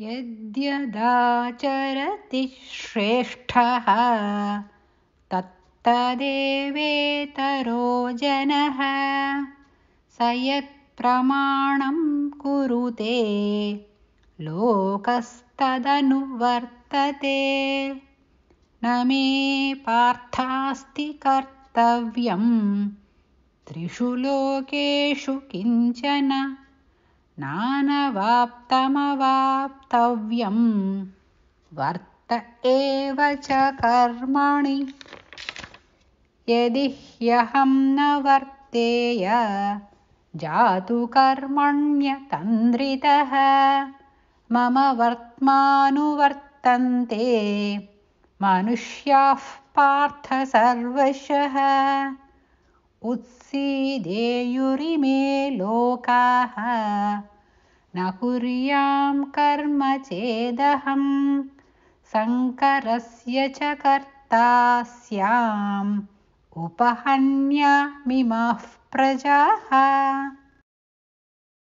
यद्यदाचरति श्रेष्ठः तत्तदेवेतरो जनः स यत्प्रमाणं कुरुते लोकस्तदनुवर्तते न मे पार्थास्ति कर्तव्यं त्रिषु लोकेषु किञ्चन नानवाप्तमवाप्तव्यं वर्त एव च कर्मणि यदि ह्यहं न वर्तेय जातु कर्मण्यतन्द्रितः मम वर्त्मानुवर्तन्ते मनुष्याः पार्थसर्वशः उत्सीदेयुरिमे लोकाः न कुर्यां कर्म चेदहं शङ्करस्य च स्याम् उपहन्यामिमः प्रजाः